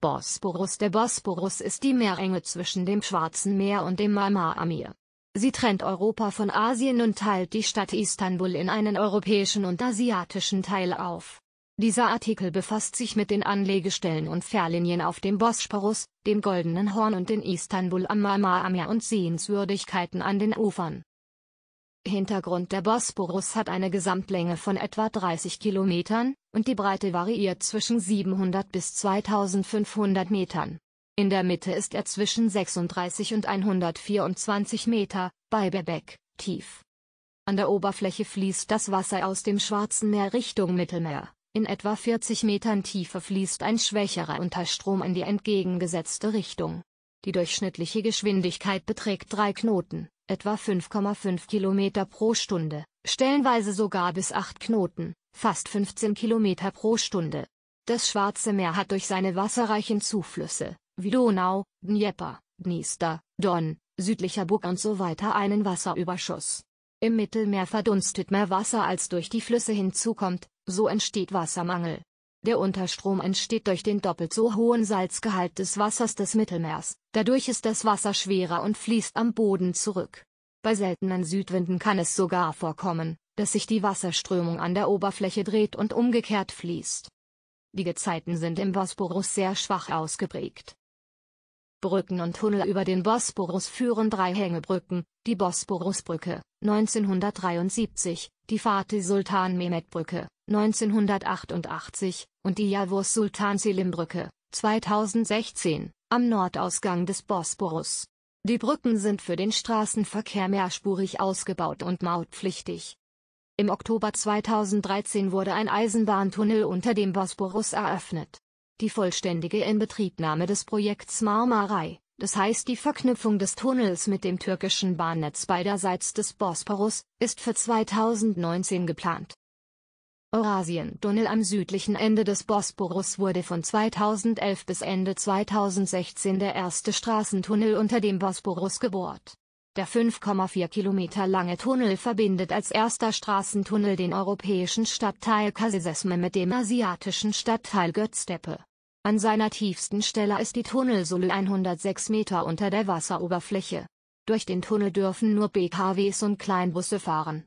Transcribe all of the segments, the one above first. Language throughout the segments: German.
Bosporus Der Bosporus ist die Meerenge zwischen dem Schwarzen Meer und dem Marmara-Meer. Sie trennt Europa von Asien und teilt die Stadt Istanbul in einen europäischen und asiatischen Teil auf. Dieser Artikel befasst sich mit den Anlegestellen und Fährlinien auf dem Bosporus, dem Goldenen Horn und in Istanbul am Marmara-Meer und Sehenswürdigkeiten an den Ufern. Hintergrund Der Bosporus hat eine Gesamtlänge von etwa 30 Kilometern, und die Breite variiert zwischen 700 bis 2500 Metern. In der Mitte ist er zwischen 36 und 124 Meter, bei Bebek, tief. An der Oberfläche fließt das Wasser aus dem Schwarzen Meer Richtung Mittelmeer. In etwa 40 Metern Tiefe fließt ein schwächerer Unterstrom in die entgegengesetzte Richtung. Die durchschnittliche Geschwindigkeit beträgt drei Knoten etwa 5,5 km pro Stunde, stellenweise sogar bis 8 Knoten, fast 15 km pro Stunde. Das Schwarze Meer hat durch seine wasserreichen Zuflüsse, wie Donau, Dnieper, Dniester, Don, südlicher Bug und so weiter einen Wasserüberschuss. Im Mittelmeer verdunstet mehr Wasser als durch die Flüsse hinzukommt, so entsteht Wassermangel. Der Unterstrom entsteht durch den doppelt so hohen Salzgehalt des Wassers des Mittelmeers, dadurch ist das Wasser schwerer und fließt am Boden zurück. Bei seltenen Südwinden kann es sogar vorkommen, dass sich die Wasserströmung an der Oberfläche dreht und umgekehrt fließt. Die Gezeiten sind im Bosporus sehr schwach ausgeprägt. Brücken und Tunnel über den Bosporus führen drei Hängebrücken, die Bosporusbrücke, 1973, die Fatih-Sultan-Mehmet-Brücke, 1988, und die Yavuz-Sultan-Selim-Brücke, 2016, am Nordausgang des Bosporus. Die Brücken sind für den Straßenverkehr mehrspurig ausgebaut und mautpflichtig. Im Oktober 2013 wurde ein Eisenbahntunnel unter dem Bosporus eröffnet. Die vollständige Inbetriebnahme des Projekts Marmarei, das heißt die Verknüpfung des Tunnels mit dem türkischen Bahnnetz beiderseits des Bosporus, ist für 2019 geplant. Eurasien-Tunnel am südlichen Ende des Bosporus wurde von 2011 bis Ende 2016 der erste Straßentunnel unter dem Bosporus gebohrt. Der 5,4 Kilometer lange Tunnel verbindet als erster Straßentunnel den europäischen Stadtteil Kasesesme mit dem asiatischen Stadtteil Götztepe. An seiner tiefsten Stelle ist die Tunnelsohle 106 Meter unter der Wasseroberfläche. Durch den Tunnel dürfen nur BKWs und Kleinbusse fahren.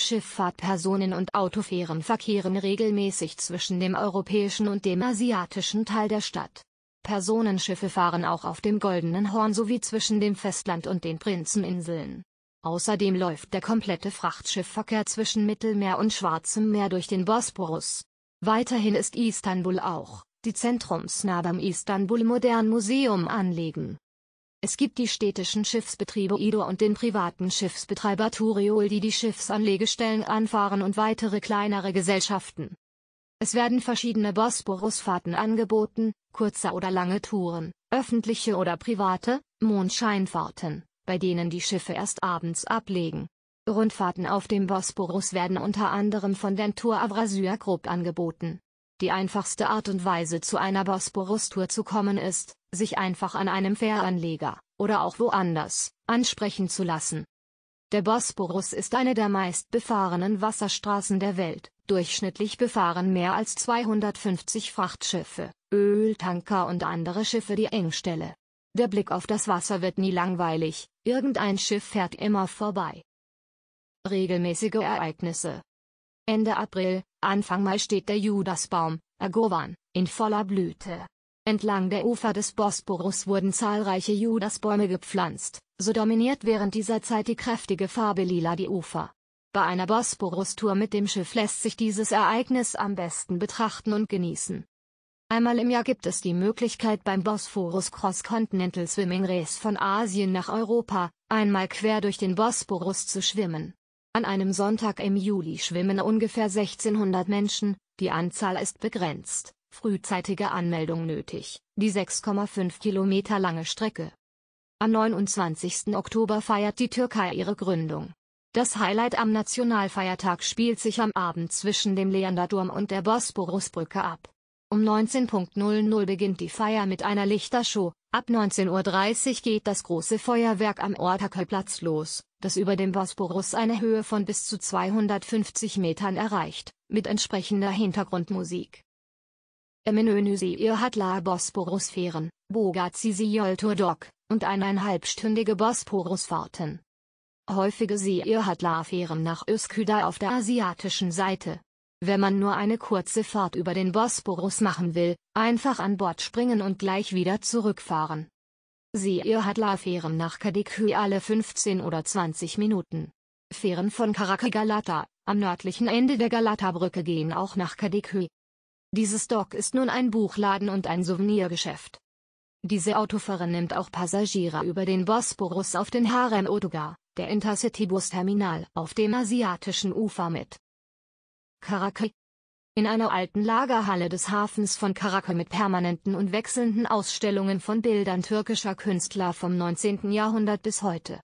Schifffahrt, Personen und Autofähren verkehren regelmäßig zwischen dem europäischen und dem asiatischen Teil der Stadt. Personenschiffe fahren auch auf dem Goldenen Horn sowie zwischen dem Festland und den Prinzeninseln. Außerdem läuft der komplette Frachtschiffverkehr zwischen Mittelmeer und Schwarzem Meer durch den Bosporus. Weiterhin ist Istanbul auch die zentrumsnah beim Istanbul Modern Museum anlegen. Es gibt die städtischen Schiffsbetriebe Ido und den privaten Schiffsbetreiber Turiol, die die Schiffsanlegestellen anfahren und weitere kleinere Gesellschaften. Es werden verschiedene Bosporusfahrten angeboten, kurze oder lange Touren, öffentliche oder private, Mondscheinfahrten, bei denen die Schiffe erst abends ablegen. Rundfahrten auf dem Bosporus werden unter anderem von der Tour Avrasur Group angeboten. Die einfachste Art und Weise zu einer Bosporus-Tour zu kommen ist, sich einfach an einem Fähranleger, oder auch woanders, ansprechen zu lassen. Der Bosporus ist eine der meistbefahrenen Wasserstraßen der Welt, durchschnittlich befahren mehr als 250 Frachtschiffe, Öltanker und andere Schiffe die Engstelle. Der Blick auf das Wasser wird nie langweilig, irgendein Schiff fährt immer vorbei. Regelmäßige Ereignisse. Ende April, Anfang Mai steht der Judasbaum, Agovan, in voller Blüte. Entlang der Ufer des Bosporus wurden zahlreiche Judasbäume gepflanzt, so dominiert während dieser Zeit die kräftige Farbe lila die Ufer. Bei einer Bosporus-Tour mit dem Schiff lässt sich dieses Ereignis am besten betrachten und genießen. Einmal im Jahr gibt es die Möglichkeit beim Bosporus Cross Continental Swimming Race von Asien nach Europa, einmal quer durch den Bosporus zu schwimmen. An einem Sonntag im Juli schwimmen ungefähr 1600 Menschen, die Anzahl ist begrenzt, frühzeitige Anmeldung nötig, die 6,5 Kilometer lange Strecke. Am 29. Oktober feiert die Türkei ihre Gründung. Das Highlight am Nationalfeiertag spielt sich am Abend zwischen dem Leanderturm und der Bosporusbrücke ab. Um 19.00 beginnt die Feier mit einer Lichtershow, ab 19.30 Uhr geht das große Feuerwerk am Ortakelplatz los, das über dem Bosporus eine Höhe von bis zu 250 Metern erreicht, mit entsprechender Hintergrundmusik. Im Menönüsee hat La Bosporusfähren, Bogaziziol Turdoc, und eineinhalbstündige Bosporusfahrten. Häufige See hat La Fähren nach Öskyda auf der asiatischen Seite, wenn man nur eine kurze Fahrt über den Bosporus machen will, einfach an Bord springen und gleich wieder zurückfahren. Sie Siehe Hatla-Fähren nach Kadikü alle 15 oder 20 Minuten. Fähren von Karakagalata, am nördlichen Ende der Galata-Brücke gehen auch nach Kadikü. Dieses Dock ist nun ein Buchladen und ein Souvenirgeschäft. Diese Autofahrer nimmt auch Passagiere über den Bosporus auf den Harem Otogar, der Intercity-Bus-Terminal auf dem asiatischen Ufer mit. Karakö. In einer alten Lagerhalle des Hafens von Karakö mit permanenten und wechselnden Ausstellungen von Bildern türkischer Künstler vom 19. Jahrhundert bis heute.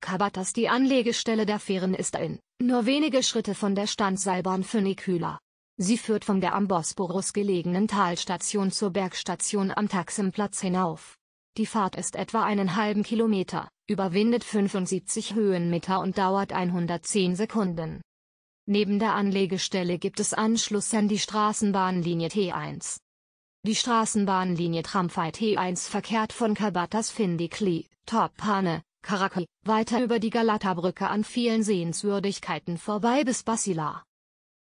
Kabatas die Anlegestelle der Fähren ist in, nur wenige Schritte von der Standseilbahn Föniküla. Sie führt von der am Bosporus gelegenen Talstation zur Bergstation am Taximplatz hinauf. Die Fahrt ist etwa einen halben Kilometer, überwindet 75 Höhenmeter und dauert 110 Sekunden. Neben der Anlegestelle gibt es Anschluss an die Straßenbahnlinie T1. Die Straßenbahnlinie Tramfahrt T1 verkehrt von Kabatas Findikli, Tophane, Karakol, weiter über die Galata-Brücke an vielen Sehenswürdigkeiten vorbei bis Basila.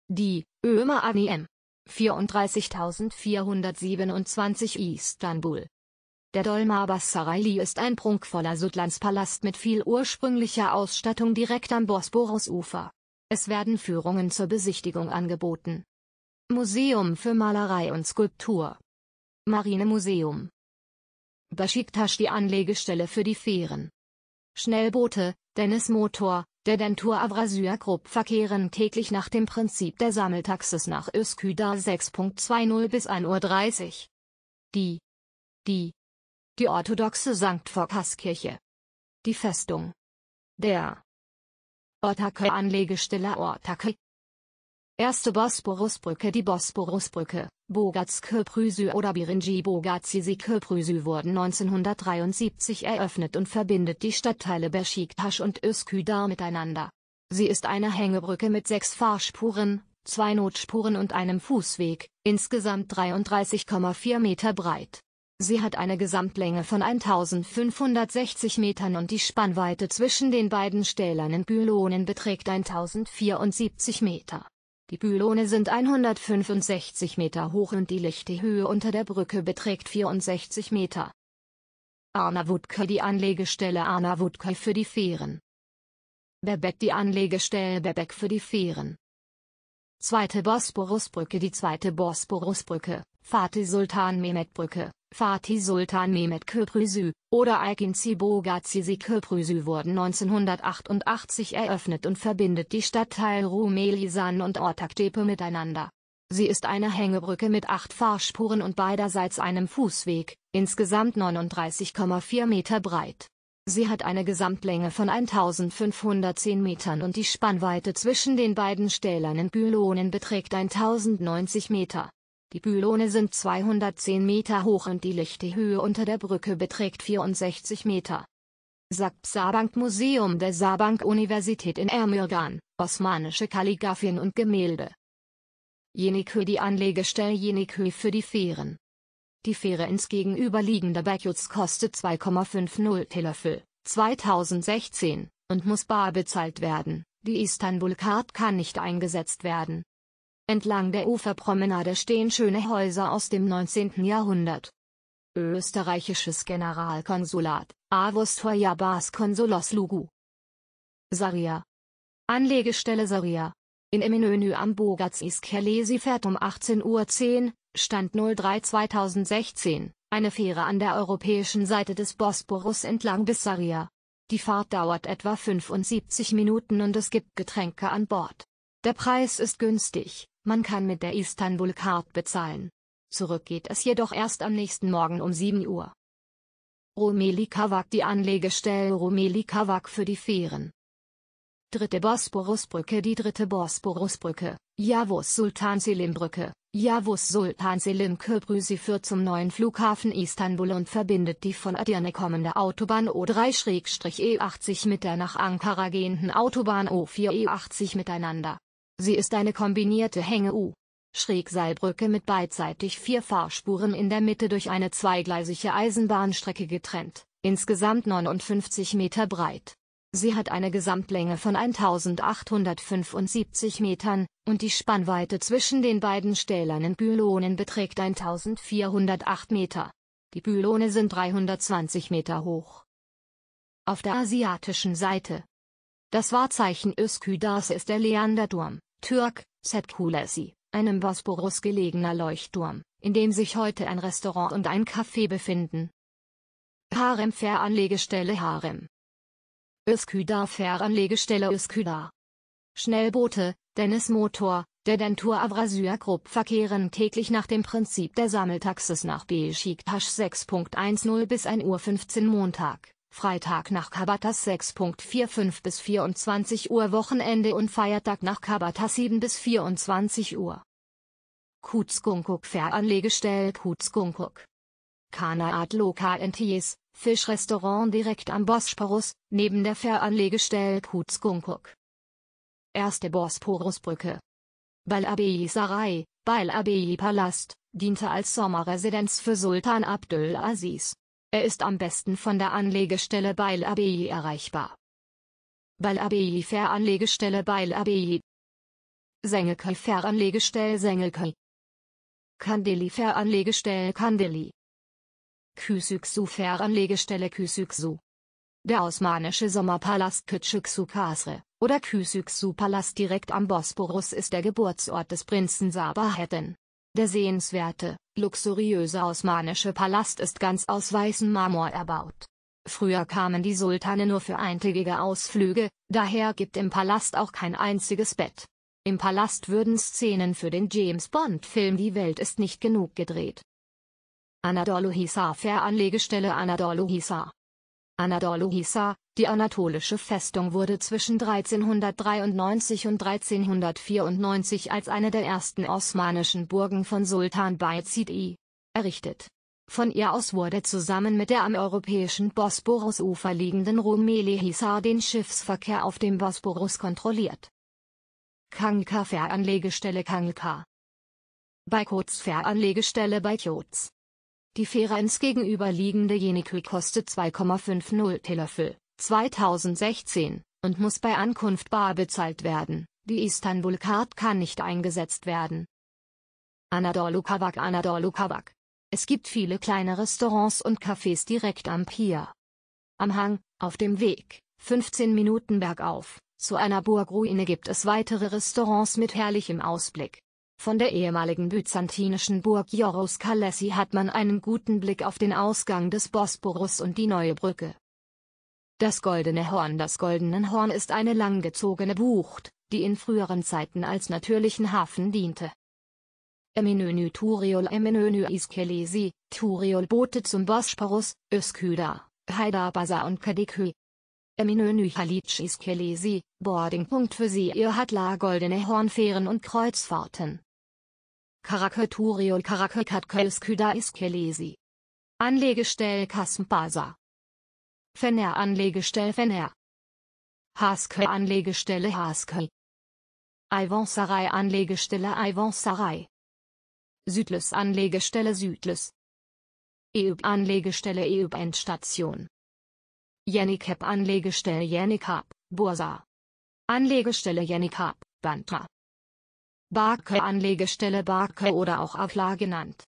Die Ömer ANIM 34427 Istanbul. Der Dolma Basarayli ist ein prunkvoller Sudlandspalast mit viel ursprünglicher Ausstattung direkt am Bosporusufer. Es werden Führungen zur Besichtigung angeboten. Museum für Malerei und Skulptur. Marinemuseum. Bashiktasch die Anlegestelle für die Fähren. Schnellboote, Dennis Motor, der Dentur Avrasur Group verkehren täglich nach dem Prinzip der Sammeltaxis nach Üsküdar 6.20 bis 1.30 Uhr. Die. Die. Die orthodoxe St. Vorkaskirche. Die Festung. Der. Ortake Anlegestelle Ortake Erste Bosporusbrücke Die Bosporusbrücke, Bogatsk-Köprüsü oder Birinji bogatsisi köprüsü wurden 1973 eröffnet und verbindet die Stadtteile Beşiktaş und Üsküdar miteinander. Sie ist eine Hängebrücke mit sechs Fahrspuren, zwei Notspuren und einem Fußweg, insgesamt 33,4 Meter breit. Sie hat eine Gesamtlänge von 1560 Metern und die Spannweite zwischen den beiden stählernen Pylonen beträgt 1074 Meter. Die Pylone sind 165 Meter hoch und die lichte Höhe unter der Brücke beträgt 64 Meter. Arnavutköy die Anlegestelle Arnavutköy für die Fähren. Bebek die Anlegestelle Bebek für die Fähren. Zweite Bosporusbrücke Die zweite Bosporusbrücke Fatih Sultan Mehmet Brücke, Fatih Sultan Mehmet Köprüsü oder Akinci Bogazici Köprüsü wurden 1988 eröffnet und verbindet die Stadtteil Rumelisan und Ortaktepe miteinander. Sie ist eine Hängebrücke mit acht Fahrspuren und beiderseits einem Fußweg, insgesamt 39,4 Meter breit. Sie hat eine Gesamtlänge von 1510 Metern und die Spannweite zwischen den beiden stählernen Pylonen beträgt 1090 Meter. Die Pylone sind 210 Meter hoch und die lichte Höhe unter der Brücke beträgt 64 Meter. Sagt Sabank Museum der Sabank Universität in Ermürgan, osmanische Kalligraphien und Gemälde. Jenikö die Anlegestelle Jenikö für die Fähren. Die Fähre ins gegenüberliegende Backyards kostet 2,50 Teelöffel, 2016, und muss bar bezahlt werden. Die Istanbul Card kann nicht eingesetzt werden. Entlang der Uferpromenade stehen schöne Häuser aus dem 19. Jahrhundert. Österreichisches Generalkonsulat, Avustorja Bas Konsolos Lugu. Saria. Anlegestelle Saria. In Eminönü am Bogatsis-Kerlesi fährt um 18.10 Uhr, Stand 03 2016, eine Fähre an der europäischen Seite des Bosporus entlang bis Saria. Die Fahrt dauert etwa 75 Minuten und es gibt Getränke an Bord. Der Preis ist günstig, man kann mit der Istanbul Card bezahlen. Zurück geht es jedoch erst am nächsten Morgen um 7 Uhr. Rumeli Kavak Die Anlegestelle Rumeli Kavak für die Fähren. Dritte Bosporusbrücke Die dritte Bosporusbrücke, Javus Sultan Selim Brücke, Javus Sultan Selim Köprüsi führt zum neuen Flughafen Istanbul und verbindet die von Edirne kommende Autobahn O3-E80 e mit der nach Ankara gehenden Autobahn O4-E80 e miteinander. Sie ist eine kombinierte Hänge-U. Schrägseilbrücke mit beidseitig vier Fahrspuren in der Mitte durch eine zweigleisige Eisenbahnstrecke getrennt, insgesamt 59 Meter breit. Sie hat eine Gesamtlänge von 1875 Metern, und die Spannweite zwischen den beiden stählernen Pylonen beträgt 1408 Meter. Die Pylone sind 320 Meter hoch. Auf der asiatischen Seite. Das Wahrzeichen Öskydas ist der Leanderturm. Türk, Setkulesi, einem Bosporus gelegener Leuchtturm, in dem sich heute ein Restaurant und ein Café befinden. Harem Fähranlegestelle Harem Üsküdar Fähranlegestelle Üsküdar Schnellboote, Dennis Motor, der Dentur Avrasya Group verkehren täglich nach dem Prinzip der Sammeltaxis nach Beşiktaş 6.10 bis 1.15 Uhr Montag Freitag nach Kabatas 6.45 bis 24 Uhr Wochenende und Feiertag nach Kabatas 7 bis 24 Uhr. Kutskunkuk Fähranlegestell Kutskunkuk. Kanaat Lokal Entiers, Fischrestaurant direkt am Bosporus, neben der Fähranlegestell Kutskunkuk. Erste Bosporusbrücke. Balabei Sarai, Balabei Palast, diente als Sommerresidenz für Sultan Abdul Aziz. Er ist am besten von der Anlegestelle Beil Abbey erreichbar. Beil Abbey Fähranlegestelle Beil Abbey Sengekei Fähranlegestelle Sengekei Kandeli Fähranlegestelle Kandeli Küsüksu Fähranlegestelle Küsüksu der osmanische Sommerpalast Küçüksu Kasre, oder Küçüksu Palast direkt am Bosporus ist der Geburtsort des Prinzen Sabahattin. Der sehenswerte, luxuriöse osmanische Palast ist ganz aus weißem Marmor erbaut. Früher kamen die Sultane nur für eintägige Ausflüge, daher gibt im Palast auch kein einziges Bett. Im Palast würden Szenen für den James Bond-Film Die Welt ist nicht genug gedreht. Anadolu Hisar Fähranlegestelle Anadolu Hisar Anadolu Hisar, die anatolische Festung wurde zwischen 1393 und 1394 als eine der ersten osmanischen Burgen von Sultan Bayezid I. errichtet. Von ihr aus wurde zusammen mit der am europäischen Bosporusufer liegenden Rumeli Hisar den Schiffsverkehr auf dem Bosporus kontrolliert. Kangka Fähranlegestelle Kangka Bei Fähranlegestelle bei Kotz die Ferenc gegenüberliegende Jenekül kostet 2,50 Teelöffel 2016 und muss bei Ankunft bar bezahlt werden. Die Istanbul Card kann nicht eingesetzt werden. Anadolu Kavak Anadolu Kavak. Es gibt viele kleine Restaurants und Cafés direkt am Pier. Am Hang, auf dem Weg, 15 Minuten bergauf, zu einer Burgruine gibt es weitere Restaurants mit herrlichem Ausblick. Von der ehemaligen byzantinischen Burg Joros Joroskalessi hat man einen guten Blick auf den Ausgang des Bosporus und die neue Brücke. Das Goldene Horn Das Goldene Horn ist eine langgezogene Bucht, die in früheren Zeiten als natürlichen Hafen diente. Eminönü Turiol Eminönü Iskelesi, Turiol Boote zum Bosporus, Üsküdar, Haidarbasa und Kadikö. Eminönü Halitsch Iskelesi, Boardingpunkt für sie Ihr Hatla Goldene Hornfähren und Kreuzfahrten. Karakaturiul Karakatkelsküda Iskelesi. Anlegestell Kasmpasa. Fener Anlegestell Fener. Haskell Anlegestelle Haskell. Ivansarai Anlegestelle Ivansarai. Südlis Anlegestelle Südlis. Eüb Anlegestelle Eüb Endstation. Jenikep Anlegestelle Jenikap, Bursa. Anlegestelle Jenikap, Bantra. Barke Anlegestelle Barke oder auch Akla genannt.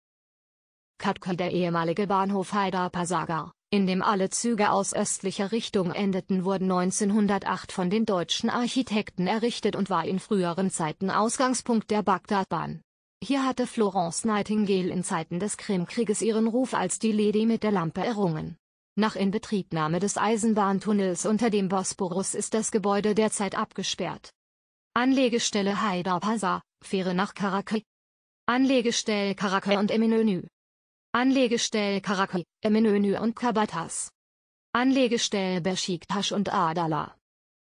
Katka der ehemalige Bahnhof haidar Hyderpasagar, in dem alle Züge aus östlicher Richtung endeten, wurden 1908 von den deutschen Architekten errichtet und war in früheren Zeiten Ausgangspunkt der Bagdadbahn. Hier hatte Florence Nightingale in Zeiten des Krimkrieges ihren Ruf als die Lady mit der Lampe errungen. Nach Inbetriebnahme des Eisenbahntunnels unter dem Bosporus ist das Gebäude derzeit abgesperrt. Anlegestelle Haidar-Pasar Fähre nach Karaköy. Anlegestell Karaköy und Eminönü. Anlegestell Karaköy, Eminönü und Kabatas. Anlegestell Besiktas und Adala.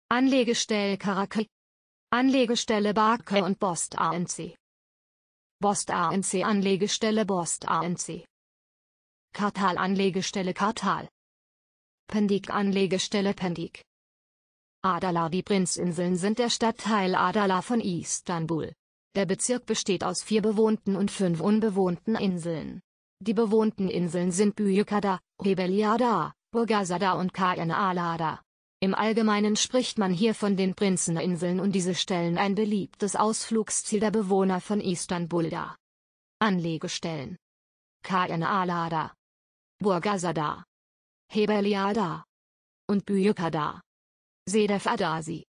Anlegestell Karaköy. Anlegestelle Barköy und Bost ANC. Bost ANC Anlegestelle Bost ANC. Kartal Anlegestelle Kartal. Pendik Anlegestelle Pendik. Adala Die Prinzinseln sind der Stadtteil Adala von Istanbul. Der Bezirk besteht aus vier bewohnten und fünf unbewohnten Inseln. Die bewohnten Inseln sind Büyükada, Hebeliada, Burgasada und Kayanalada. Im Allgemeinen spricht man hier von den Prinzeninseln und diese stellen ein beliebtes Ausflugsziel der Bewohner von Istanbul dar. Anlegestellen Kayanalada, Burgasada, Hebeliada und Büyükada. Sedef Adasi